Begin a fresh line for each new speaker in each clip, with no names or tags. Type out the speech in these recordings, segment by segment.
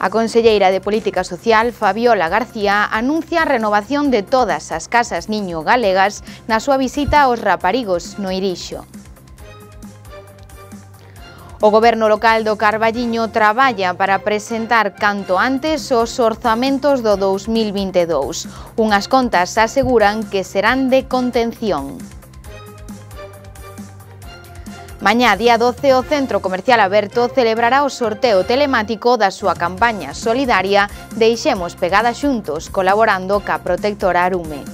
A conselleira de Política Social, Fabiola García, anuncia a renovación de todas as casas niño galegas na súa visita aos raparigos no Irixo. O goberno local do Carballiño traballa para presentar canto antes os orzamentos do 2022. Unhas contas aseguran que serán de contención. Mañá, día 12, o Centro Comercial Aberto celebrará o sorteo telemático da súa campaña solidaria Deixemos Pegada Xuntos, colaborando ca protectora Arume.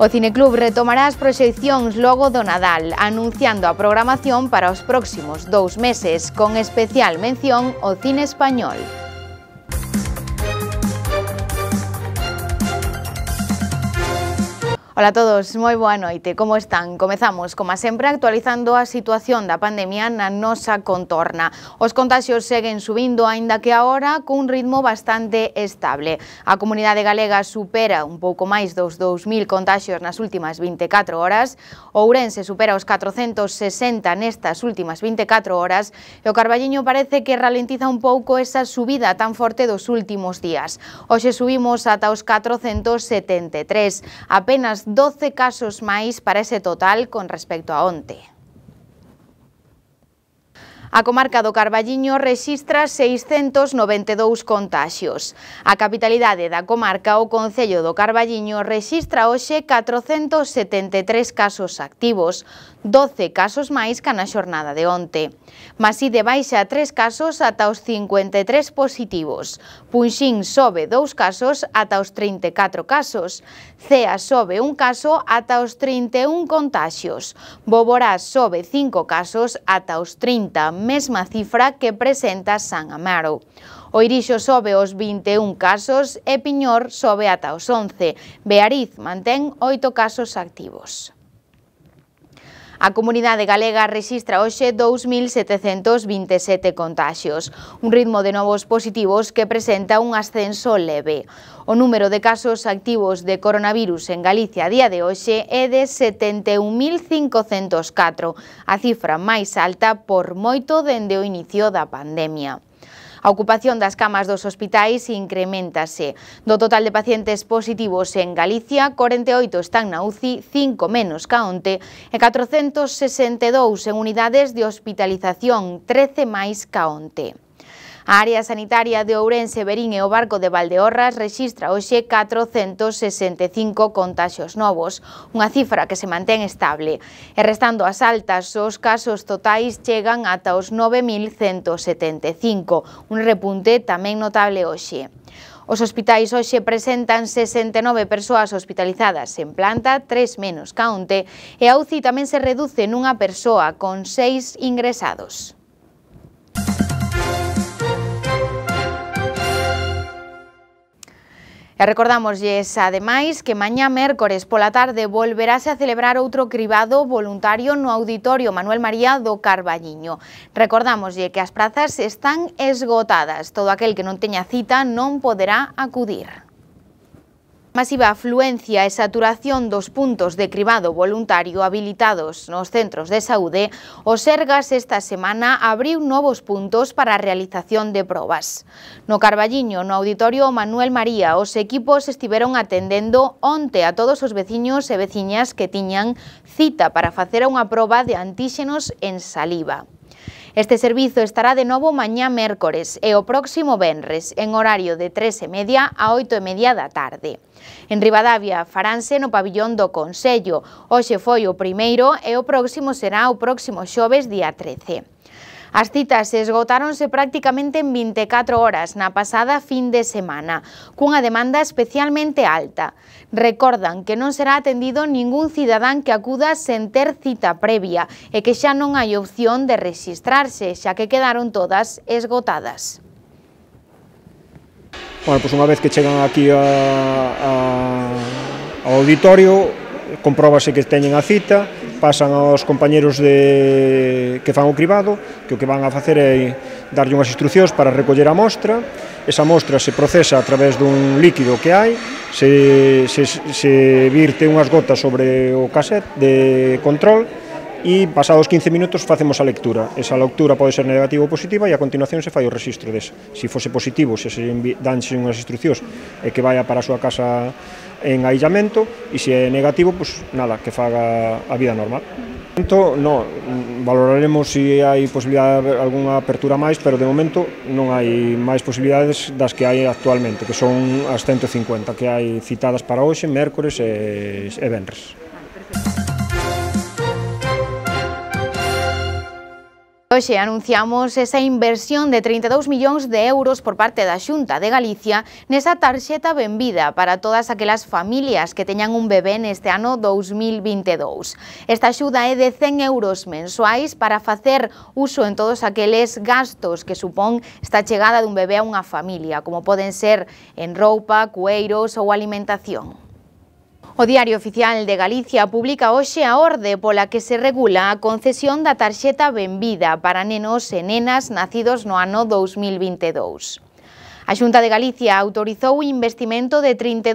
O Cineclub retomará as proxeccións logo do Nadal, anunciando a programación para os próximos dous meses, con especial mención ao cine español. Ola a todos, moi boa noite. Como están? Comezamos, como sempre, actualizando a situación da pandemia na nosa contorna. Os contagios seguen subindo, aínda que agora cun ritmo bastante estable. A comunidade galega supera un pouco máis dos 2.000 contagios nas últimas 24 horas, Ourense supera os 460 nestas últimas 24 horas, e o Carballiño parece que ralentiza un pouco esa subida tan forte dos últimos días. Oxe subimos ata os 473, apenas 12 casos más para ese total con respecto a onte. A comarca do Carballiño rexistra 692 contaxios. A capitalidade da comarca, o Concello do Carballiño, rexistra hoxe 473 casos activos, 12 casos máis que na xornada de onte. Masí de baixa 3 casos ata os 53 positivos. Punxín sobe 2 casos ata os 34 casos. Cea sobe 1 caso ata os 31 contaxios. Boborás sobe 5 casos ata os 30 mesma cifra que presenta San Amaro. O Irixo sobe os 21 casos e Piñor sobe ata os 11. Beariz mantén 8 casos activos. A comunidade galega rexistra hoxe 2.727 contagios, un ritmo de novos positivos que presenta un ascenso leve. O número de casos activos de coronavirus en Galicia a día de hoxe é de 71.504, a cifra máis alta por moito dende o inicio da pandemia. A ocupación das camas dos hospitais incrementase. Do total de pacientes positivos en Galicia, 48 están na UCI, 5 menos ca onte, e 462 en unidades de hospitalización, 13 máis ca onte. A área sanitaria de Ourense, Berín e o barco de Valdeorras rexistra hoxe 465 contaxios novos, unha cifra que se mantén estable. E restando as altas, os casos totais chegan ata os 9.175, un repunte tamén notable hoxe. Os hospitais hoxe presentan 69 persoas hospitalizadas en planta, 3 menos ca e a UCI tamén se reduce nunha persoa con 6 ingresados. E recordámoslles, ademais, que mañá mércores pola tarde volverase a celebrar outro cribado voluntario no Auditorio Manuel María do Carballiño. Recordámoslle que as prazas están esgotadas. Todo aquel que non teña cita non poderá acudir. Masiva afluencia e saturación dos puntos de cribado voluntario habilitados nos centros de saúde, o Sergas esta semana abriu novos puntos para a realización de probas. No Carballiño, no Auditorio Manuel María, os equipos estiveron atendendo onte a todos os veciños e veciñas que tiñan cita para facer unha proba de antíxenos en saliva. Este servizo estará de novo mañá mércores e o próximo venres, en horario de 3 e media a 8 e media da tarde. En Rivadavia faránse no pabillón do Consello. Oxe foi o primeiro e o próximo será o próximo xoves día 13. As citas esgotáronse prácticamente en 24 horas na pasada fin de semana, cunha demanda especialmente alta. Recordan que non será atendido ningún cidadán que acuda sen ter cita previa e que xa non hai opción de registrarse, xa que quedaron todas esgotadas.
Bueno, pois pues unha vez que chegan aquí a, a, ao auditorio, compróbase que teñen a cita, pasan aos compañeros de, que fan o cribado, que o que van a facer é darlle unhas instruccións para recoller a mostra, esa mostra se procesa a través dun líquido que hai, se, se, se virte unhas gotas sobre o caset de control, e pasados 15 minutos facemos a lectura. Esa lectura pode ser negativa ou positiva e a continuación se fai o registro desa. Se fose positivo, se se danse unhas instruccións e que vaya para a súa casa en aillamento e se é negativo, pois nada, que faga a vida normal. Momento, no, valoraremos se hai posibilidade de algunha apertura máis, pero de momento non hai máis posibilidades das que hai actualmente, que son as 150 que hai citadas para hoxe, mércores e, e venres.
Hoxe anunciamos esa inversión de 32 millóns de euros por parte da Xunta de Galicia nesa tarxeta benvida para todas aquelas familias que teñan un bebé neste ano 2022. Esta axuda é de 100 euros mensuais para facer uso en todos aqueles gastos que supón esta chegada dun bebé a unha familia, como poden ser en roupa, cueiros ou alimentación. O Diario Oficial de Galicia publica hoxe a orde pola que se regula a concesión da tarxeta Benvida para nenos e nenas nacidos no ano 2022. A Xunta de Galicia autorizou un investimento de 32,2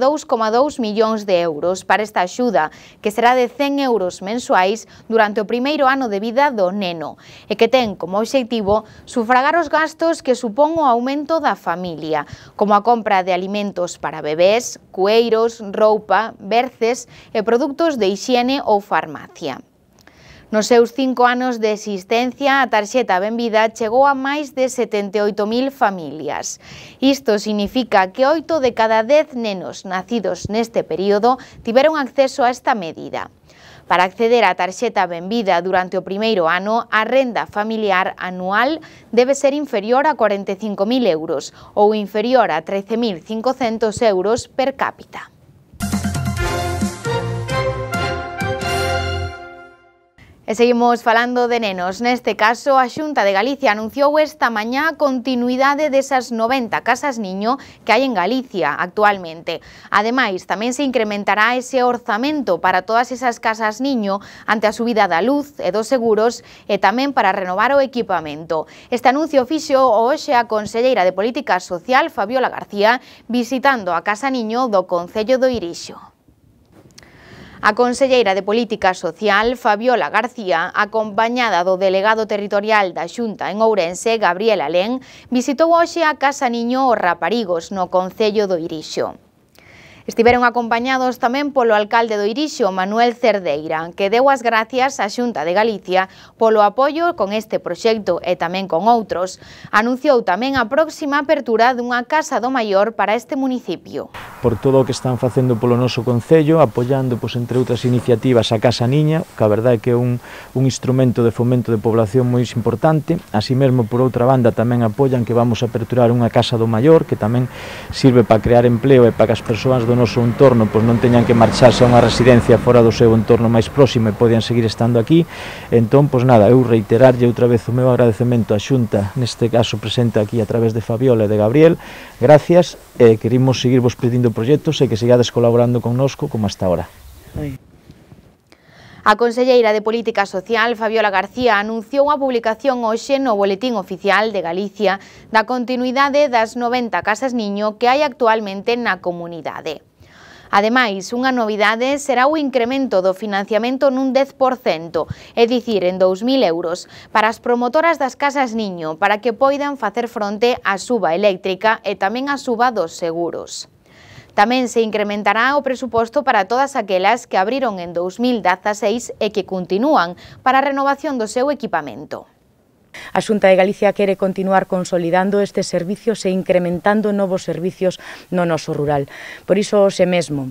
millóns de euros para esta axuda, que será de 100 euros mensuais durante o primeiro ano de vida do neno, e que ten como obxectivo sufragar os gastos que supón o aumento da familia, como a compra de alimentos para bebés, cueiros, roupa, berces e produtos de higiene ou farmacia. Nos seus cinco anos de existencia, a tarxeta Benvida chegou a máis de 78.000 familias. Isto significa que oito de cada dez nenos nacidos neste período tiveron acceso a esta medida. Para acceder á tarxeta Benvida durante o primeiro ano, a renda familiar anual debe ser inferior a 45.000 euros ou inferior a 13.500 euros per cápita. E seguimos falando de nenos. Neste caso, a Xunta de Galicia anunciou esta mañá a continuidade desas 90 casas niño que hai en Galicia actualmente. Ademais, tamén se incrementará ese orzamento para todas esas casas niño ante a subida da luz e dos seguros e tamén para renovar o equipamento. Este anuncio fixo hoxe a Conselleira de Política Social, Fabiola García, visitando a Casa Niño do Concello do Irixo. A conselleira de Política Social, Fabiola García, acompañada do delegado territorial da Xunta en Ourense, Gabriel Alén, visitou hoxe a Casa Niño os Raparigos, no Concello do Irixo. Estiveron acompañados tamén polo alcalde do Irixo, Manuel Cerdeira, que deu as gracias á Xunta de Galicia polo apoio con este proxecto e tamén con outros. Anunciou tamén a próxima apertura dunha Casa do Maior para este municipio.
Por todo o que están facendo polo noso Concello, apoiando, pois, entre outras iniciativas, a Casa Niña, que a verdade é que é un, un instrumento de fomento de población moi importante. Así mesmo, por outra banda, tamén apoian que vamos a aperturar unha Casa do Maior, que tamén sirve para crear empleo e para que as persoas do noso entorno pois non teñan que marcharse a unha residencia fora do seu entorno máis próximo e poden seguir estando aquí. Entón, pois nada, eu reiterarlle outra vez o meu agradecemento á Xunta, neste caso presente aquí a través de Fabiola e de Gabriel. Gracias e queremos seguir vos pedindo proxectos e que sigades colaborando connosco como hasta ahora.
A conselleira de Política Social, Fabiola García, anunciou a publicación hoxe no Boletín Oficial de Galicia da continuidade das 90 casas niño que hai actualmente na comunidade. Ademais, unha novidade será o incremento do financiamento nun 10%, é dicir, en 2.000 euros, para as promotoras das casas niño, para que poidan facer fronte á suba eléctrica e tamén á suba dos seguros. Tamén se incrementará o presuposto para todas aquelas que abriron en 2016 e que continúan para a renovación do seu equipamento.
A Xunta de Galicia quere continuar consolidando estes servicios e incrementando novos servicios no noso rural. Por iso, se mesmo,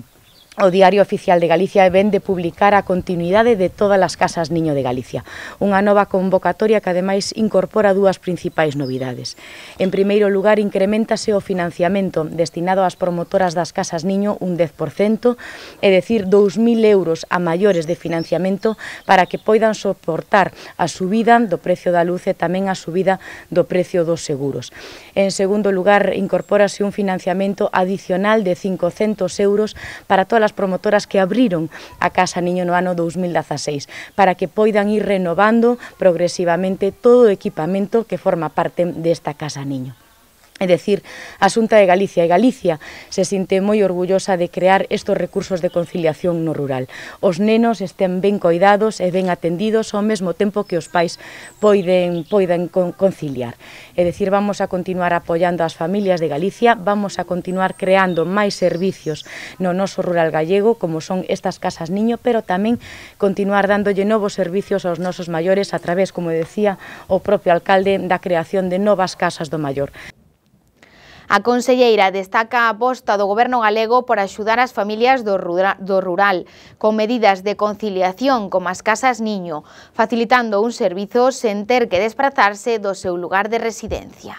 O Diario Oficial de Galicia ven de publicar a continuidade de todas as casas niño de Galicia. Unha nova convocatoria que ademais incorpora dúas principais novidades. En primeiro lugar, incrementase o financiamento destinado ás promotoras das casas niño un 10%, é dicir, 2.000 euros a maiores de financiamento para que poidan soportar a subida do precio da luz e tamén a subida do precio dos seguros. En segundo lugar, incorpórase un financiamento adicional de 500 euros para todas as promotoras que abriron a Casa Niño no ano 2016 para que poidan ir renovando progresivamente todo o equipamento que forma parte desta Casa Niño. É decir, a Xunta de Galicia e Galicia se sinte moi orgullosa de crear estos recursos de conciliación no rural. Os nenos estén ben coidados e ben atendidos ao mesmo tempo que os pais poiden, poiden conciliar. É decir, vamos a continuar apoiando as familias de Galicia, vamos a continuar creando máis servicios no noso rural gallego, como son estas casas niño, pero tamén continuar dándolle novos servicios aos nosos maiores a través, como decía o propio alcalde, da creación de novas casas do maior.
A conselleira destaca a aposta do goberno galego por axudar as familias do rural con medidas de conciliación como as casas niño, facilitando un servizo sen ter que desplazarse do seu lugar de residencia.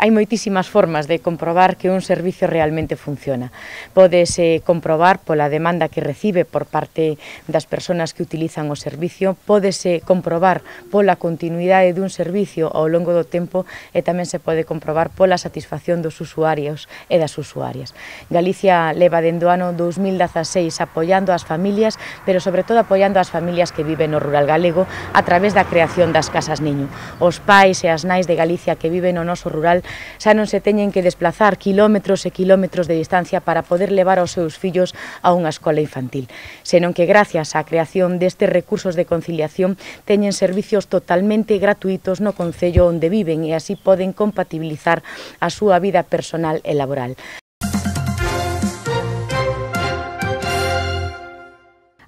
Hai moitísimas formas de comprobar que un servicio realmente funciona. eh, comprobar pola demanda que recibe por parte das persoas que utilizan o servicio, eh, comprobar pola continuidade dun servicio ao longo do tempo e tamén se pode comprobar pola satisfacción dos usuarios e das usuarias. Galicia leva dendo ano 2016 apoiando as familias, pero sobre todo apoiando as familias que viven no rural galego a través da creación das casas niño. Os pais e as nais de Galicia que viven no noso rural xa non se teñen que desplazar quilómetros e quilómetros de distancia para poder levar aos seus fillos a unha escola infantil, senón que gracias á creación destes recursos de conciliación teñen servicios totalmente gratuitos no Concello onde viven e así poden compatibilizar a súa vida personal e laboral.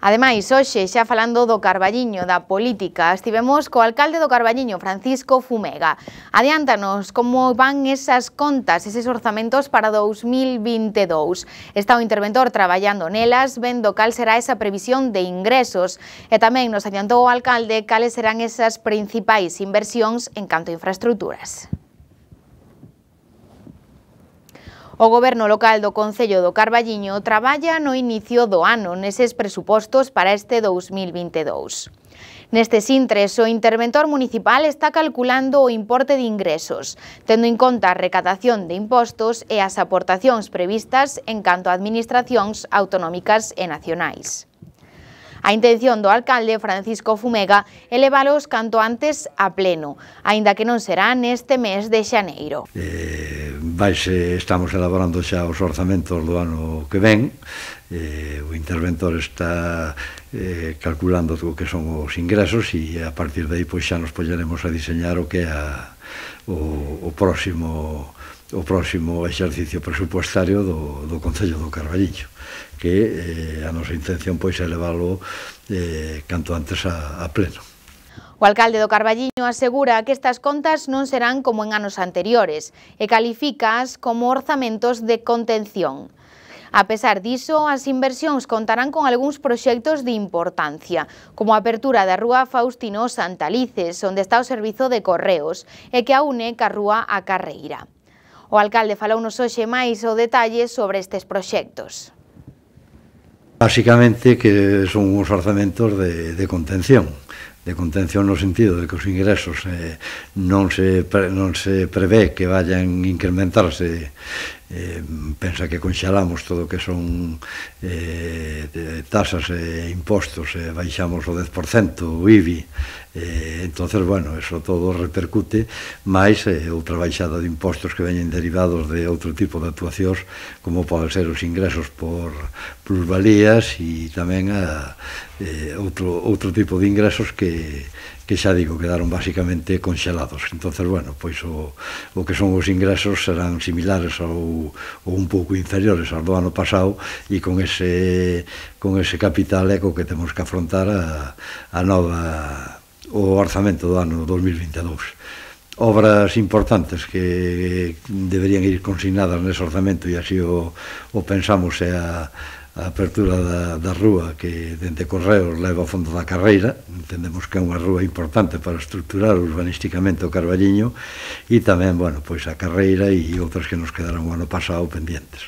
Ademais, hoxe, xa falando do Carballiño, da política, estivemos co alcalde do Carballiño, Francisco Fumega. Adiántanos como van esas contas, eses orzamentos para 2022. Está o interventor traballando nelas, vendo cal será esa previsión de ingresos. E tamén nos adiantou o alcalde cales serán esas principais inversións en canto a infraestructuras. O goberno local do Concello do Carballiño traballa no inicio do ano neses presupostos para este 2022. Neste sintres, o interventor municipal está calculando o importe de ingresos, tendo en conta a recadación de impostos e as aportacións previstas en canto a administracións autonómicas e nacionais. A intención do alcalde Francisco Fumega é leválos canto antes a pleno, aínda que non será neste mes de xaneiro. Eh,
Baixe, eh, estamos elaborando xa os orzamentos do ano que ven, eh, o interventor está eh, calculando o que son os ingresos e a partir de aí pois, xa nos poñeremos a diseñar o que é a, o, o próximo o próximo exercicio presupuestario do, do Concello do Carballiño que eh, a nosa intención pois é leválo eh, canto antes a, a pleno.
O alcalde do Carballiño asegura que estas contas non serán como en anos anteriores e calificas como orzamentos de contención. A pesar diso, as inversións contarán con algúns proxectos de importancia, como a apertura da Rúa Faustino Santalices, onde está o servizo de correos, e que a une ca Rúa a Carreira. O alcalde falou nos hoxe máis o detalle sobre estes proxectos.
Básicamente que son uns orzamentos de, de contención, de contención no sentido de que os ingresos eh, non se pre, non se prevé que vayan incrementarse eh, pensa que conxalamos todo o que son eh, tasas e eh, impostos e eh, baixamos o 10% o IBI eh, entonces bueno, eso todo repercute máis eh, outra baixada de impostos que veñen derivados de outro tipo de actuacións como poden ser os ingresos por plusvalías e tamén a eh, outro, outro tipo de ingresos que, que xa digo quedaron basicamente conxelados. Entonces, bueno, pois o, o que son os ingresos serán similares ou, ou un pouco inferiores ao do ano pasado e con ese con ese capital eco que temos que afrontar a, a nova o orzamento do ano 2022 obras importantes que deberían ir consignadas nese orzamento e así o, o pensamos é a a apertura da, da rúa que dende Correos leva ao fondo da carreira, entendemos que é unha rúa importante para estructurar urbanísticamente o Carballiño e tamén, bueno, pois a carreira e outras que nos quedaron o ano pasado pendientes.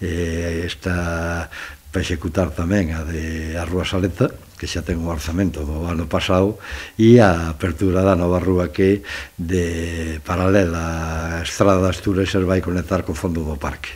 Eh, esta para executar tamén a de a Rúa Saleta, que xa ten un orzamento do ano pasado, e a apertura da nova rúa que de paralela a Estrada Asturias vai conectar co fondo do parque.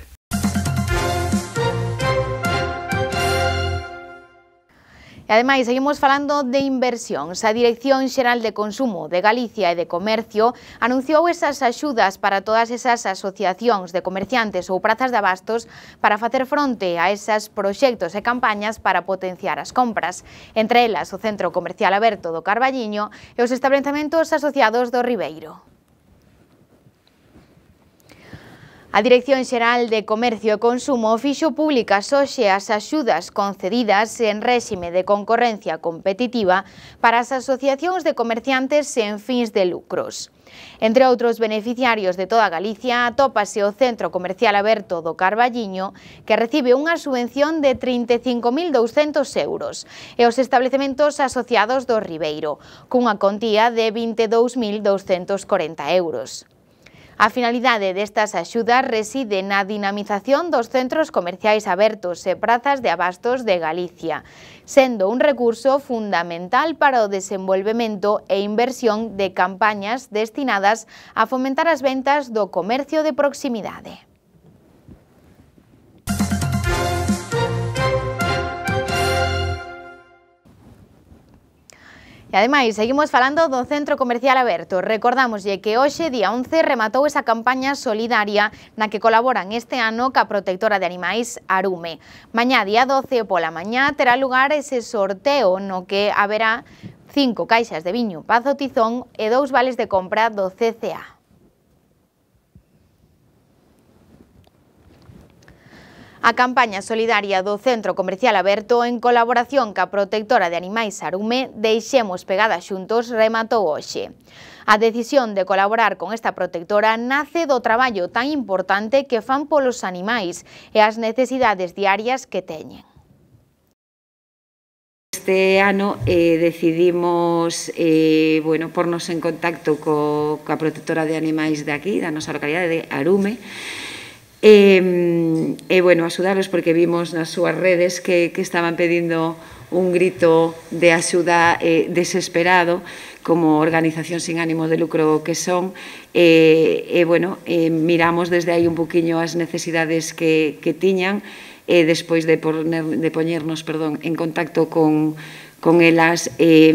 E ademais, seguimos falando de inversións. A Dirección Xeral de Consumo de Galicia e de Comercio anunciou esas axudas para todas esas asociacións de comerciantes ou prazas de abastos para facer fronte a esas proxectos e campañas para potenciar as compras. Entre elas, o Centro Comercial Aberto do Carballiño e os establecementos asociados do Ribeiro. A Dirección Xeral de Comercio e Consumo fixo públicas hoxe as axudas concedidas en réxime de concorrencia competitiva para as asociacións de comerciantes sen fins de lucros. Entre outros beneficiarios de toda Galicia, atópase o Centro Comercial Aberto do Carballiño, que recibe unha subvención de 35.200 euros, e os establecementos asociados do Ribeiro, cunha contía de 22.240 euros. A finalidade destas axudas reside na dinamización dos centros comerciais abertos e prazas de abastos de Galicia, sendo un recurso fundamental para o desenvolvemento e inversión de campañas destinadas a fomentar as ventas do comercio de proximidade. E ademais, seguimos falando do Centro Comercial Aberto. Recordámoslle que hoxe, día 11, rematou esa campaña solidaria na que colaboran este ano ca protectora de animais Arume. Mañá, día 12, pola mañá, terá lugar ese sorteo no que haberá cinco caixas de viño Pazo Tizón e dous vales de compra do CCA. A campaña solidaria do Centro Comercial Aberto en colaboración ca Protectora de Animais Arume Deixemos Pegadas Xuntos rematou hoxe. A decisión de colaborar con esta protectora nace do traballo tan importante que fan polos animais e as necesidades diarias que teñen. Este
ano eh, decidimos eh, bueno, pornos en contacto co, coa protectora de animais de aquí, da nosa localidade de Arume, E, e bueno, axudalos porque vimos nas súas redes que, que estaban pedindo un grito de axuda eh, desesperado como organización sin ánimo de lucro que son e, eh, eh, bueno, eh, miramos desde aí un poquinho as necesidades que, que tiñan e despois de, poner, de poñernos perdón, en contacto con, con elas e,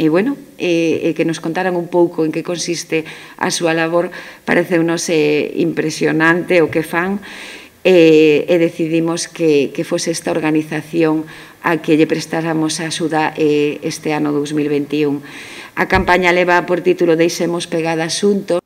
e bueno, e, e que nos contaran un pouco en que consiste a súa labor pareceunos eh, impresionante o que fan e, e decidimos que, que fose esta organización a que lle prestáramos a axuda eh, este ano 2021. A campaña leva por título Deixemos pegada asuntos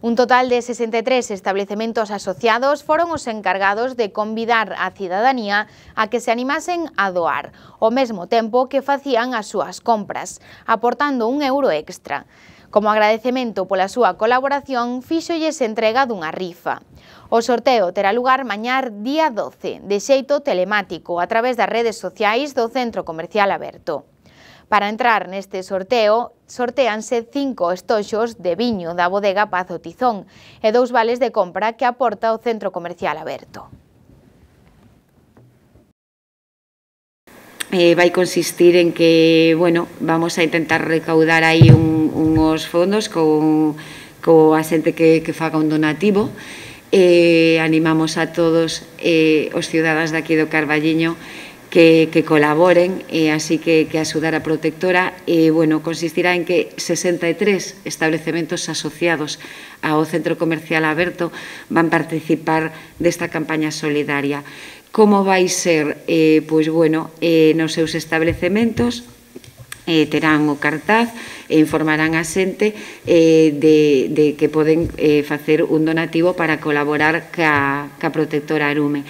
Un total de 63 establecementos asociados foron os encargados de convidar a cidadanía a que se animasen a doar, ao mesmo tempo que facían as súas compras, aportando un euro extra. Como agradecemento pola súa colaboración, fíxolles entrega dunha rifa. O sorteo terá lugar mañar día 12, de xeito telemático, a través das redes sociais do Centro Comercial Aberto. Para entrar neste sorteo, sorteanse cinco estoxos de viño da bodega Pazo Tizón e dous vales de compra que aporta o Centro Comercial Aberto.
eh, vai consistir en que, bueno, vamos a intentar recaudar aí un, unhos fondos con, con a xente que, que faga un donativo. Eh, animamos a todos eh, os ciudadáns daqui do Carballiño que, que colaboren, eh, así que, que axudar a protectora, eh, bueno, consistirá en que 63 establecementos asociados ao Centro Comercial Aberto van participar desta campaña solidaria. Como vai ser? Eh, pois, bueno, eh, nos seus establecementos eh, terán o cartaz e informarán a xente eh, de, de que poden eh, facer un donativo para colaborar ca, ca protectora Arume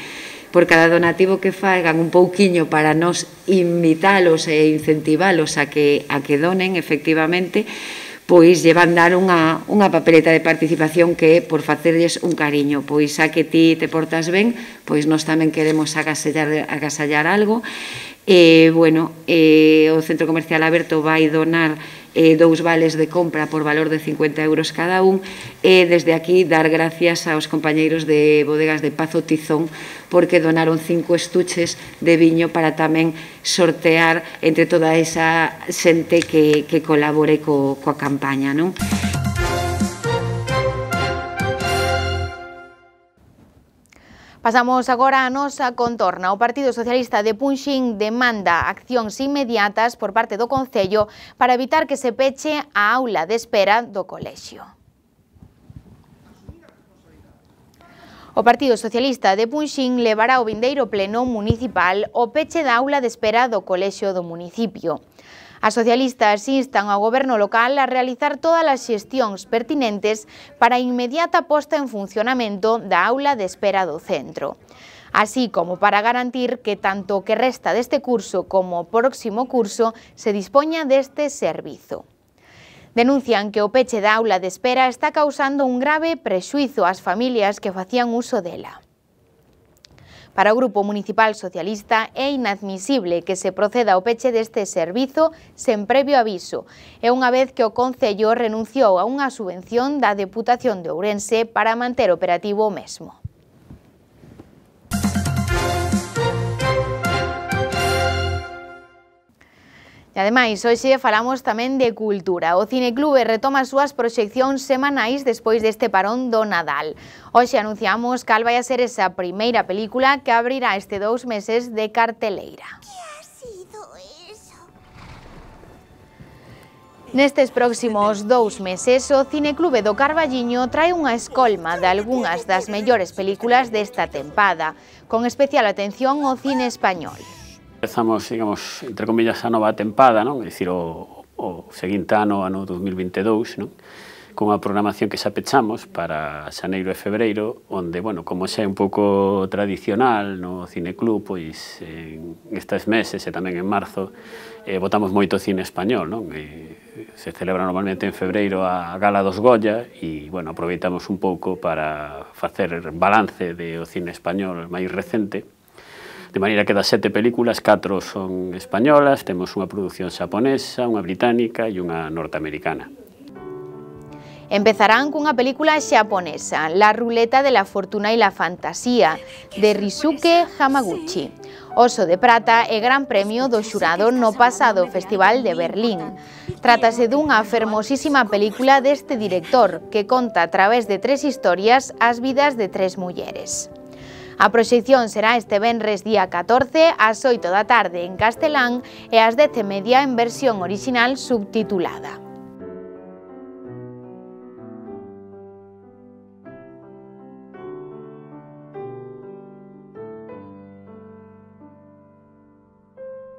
por cada donativo que fagan un pouquiño para nos invitalos e incentivalos a que, a que donen efectivamente, pois lle van dar unha, unha papeleta de participación que é por facerlles un cariño, pois a que ti te portas ben, pois nós tamén queremos agasallar, agasallar algo. E, eh, bueno, e, eh, o Centro Comercial Aberto vai donar eh, dous vales de compra por valor de 50 euros cada un e desde aquí dar gracias aos compañeiros de bodegas de Pazo Tizón porque donaron cinco estuches de viño para tamén sortear entre toda esa xente que, que colabore co, coa campaña. Non?
Pasamos agora a nosa contorna. O Partido Socialista de Punxín demanda accións inmediatas por parte do Concello para evitar que se peche a aula de espera do colexio. O Partido Socialista de Punxín levará o vindeiro pleno municipal o peche da aula de espera do colexio do municipio. As socialistas instan ao goberno local a realizar todas as xestións pertinentes para a inmediata posta en funcionamento da aula de espera do centro así como para garantir que tanto o que resta deste curso como o próximo curso se dispoña deste servizo. Denuncian que o peche da aula de espera está causando un grave prexuizo ás familias que facían uso dela. Para o Grupo Municipal Socialista é inadmisible que se proceda ao peche deste servizo sen previo aviso, e unha vez que o Concello renunciou a unha subvención da Deputación de Ourense para manter operativo o mesmo. E ademais, hoxe falamos tamén de cultura. O Cineclube retoma as súas proxeccións semanais despois deste parón do Nadal. Hoxe anunciamos cal vai a ser esa primeira película que abrirá este dous meses de carteleira. Que ha sido Nestes próximos dous meses, o Cineclube do Carballiño trae unha escolma de algunhas das mellores películas desta tempada, con especial atención ao cine español.
Empezamos, digamos, entre comillas, a nova tempada, non? É dicir, o, o seguinte ano, ano 2022, non? con a programación que xa pechamos para xaneiro e febreiro, onde, bueno, como xa é un pouco tradicional no cineclub, pois en estes meses e tamén en marzo eh, votamos moito cine español, non? E se celebra normalmente en febreiro a Gala dos Goya e, bueno, aproveitamos un pouco para facer balance do cine español máis recente De maneira que das sete películas, catro son españolas, temos unha produción xaponesa, unha británica e unha norteamericana.
Empezarán cunha película xaponesa, La ruleta de la fortuna e la fantasía, de Rizuke Hamaguchi. Oso de Prata e Gran Premio do Xurado no pasado Festival de Berlín. Trátase dunha fermosísima película deste director que conta a través de tres historias as vidas de tres mulleres. A proxección será este venres día 14 ás 8 da tarde en castelán e ás 10 media en versión original subtitulada.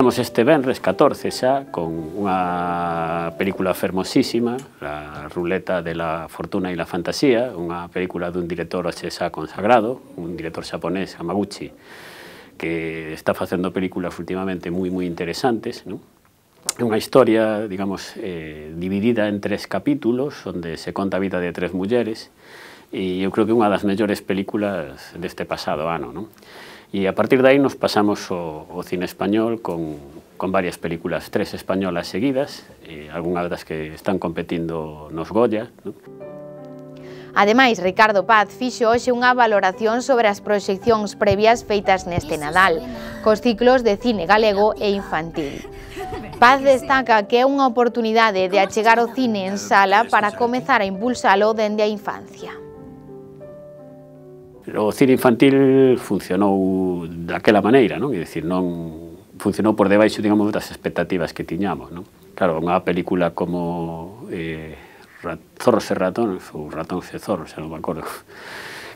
Volvemos este venres 14 xa con unha película fermosísima, La ruleta de la fortuna e la fantasía, unha película dun director xa, xa consagrado, un director xaponés, Amaguchi, que está facendo películas últimamente moi moi interesantes, non? É unha historia, digamos, eh, dividida en tres capítulos, onde se conta a vida de tres mulleres, e eu creo que unha das mellores películas deste pasado ano, non? E a partir de aí nos pasamos o, o cine español con, con varias películas, tres españolas seguidas, e algunhas das que están competindo nos Goya. Non?
Ademais, Ricardo Paz fixo hoxe unha valoración sobre as proxeccións previas feitas neste Nadal, cos ciclos de cine galego e infantil. Paz destaca que é unha oportunidade de achegar o cine en sala para comezar a impulsalo dende a infancia
o cine infantil funcionou daquela maneira, non? É dicir, non funcionou por debaixo, digamos, das expectativas que tiñamos, non? Claro, unha película como eh, Zorros e ratón, ou Ratóns e zorros, xa non me acordo,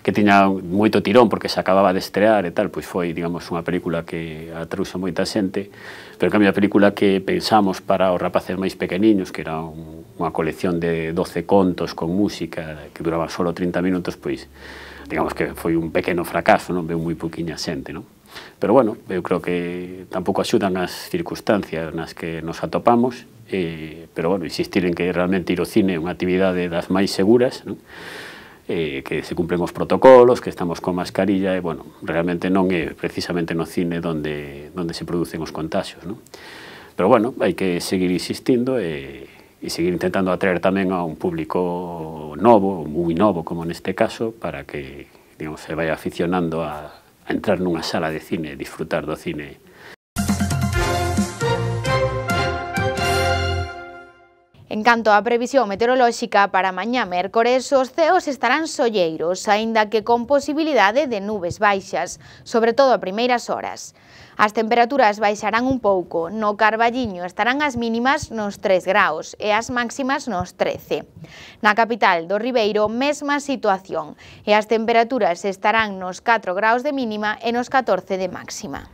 que tiña moito tirón porque se acababa de estrear e tal, pois foi, digamos, unha película que atruxo moita xente, pero en cambio a película que pensamos para os rapaces máis pequeniños, que era un, unha colección de 12 contos con música que duraba solo 30 minutos, pois digamos que foi un pequeno fracaso, non veu moi poquinha xente, non? Pero bueno, eu creo que tampouco axudan as circunstancias nas que nos atopamos, eh, pero bueno, insistir en que realmente ir ao cine é unha actividade das máis seguras, non? eh, que se cumplen os protocolos, que estamos con mascarilla e, bueno, realmente non é precisamente no cine donde, donde se producen os contagios, non? Pero, bueno, hai que seguir insistindo e, e seguir intentando atraer tamén a un público novo, moi novo como neste caso, para que, digamos, se vai aficionando a, a entrar nunha sala de cine, disfrutar do cine
En canto á previsión meteorolóxica, para mañá mércores os ceos estarán solleiros, aínda que con posibilidade de nubes baixas, sobre todo a primeiras horas. As temperaturas baixarán un pouco, no Carballiño estarán as mínimas nos 3 graos e as máximas nos 13. Na capital do Ribeiro, mesma situación, e as temperaturas estarán nos 4 graos de mínima e nos 14 de máxima.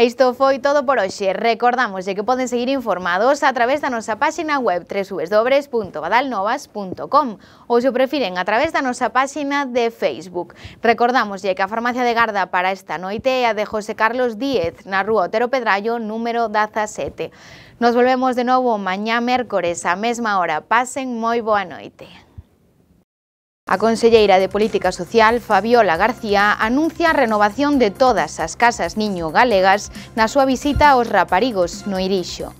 Isto foi todo por hoxe. Recordamos que poden seguir informados a través da nosa páxina web www.badalnovas.com ou se o prefiren a través da nosa páxina de Facebook. Recordamos que a farmacia de Garda para esta noite é a de José Carlos Díez na rúa Otero Pedrallo número 17. Nos volvemos de novo mañá mércores á mesma hora. Pasen moi boa noite. A conselleira de Política Social, Fabiola García, anuncia a renovación de todas as casas niño galegas na súa visita aos raparigos no Irixo.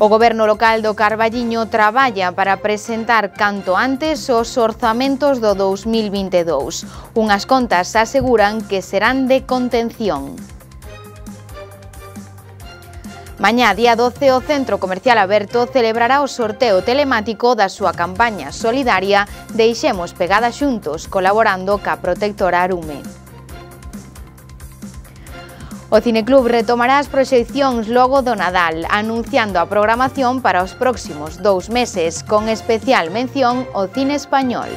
O goberno local do Carballiño traballa para presentar canto antes os orzamentos do 2022. Unhas contas aseguran que serán de contención. Mañá, día 12, o Centro Comercial Aberto celebrará o sorteo telemático da súa campaña solidaria Deixemos Pegada Xuntos, colaborando ca Protectora Arume. O Cineclub retomará as proxeccións logo do Nadal, anunciando a programación para os próximos dous meses, con especial mención ao cine español.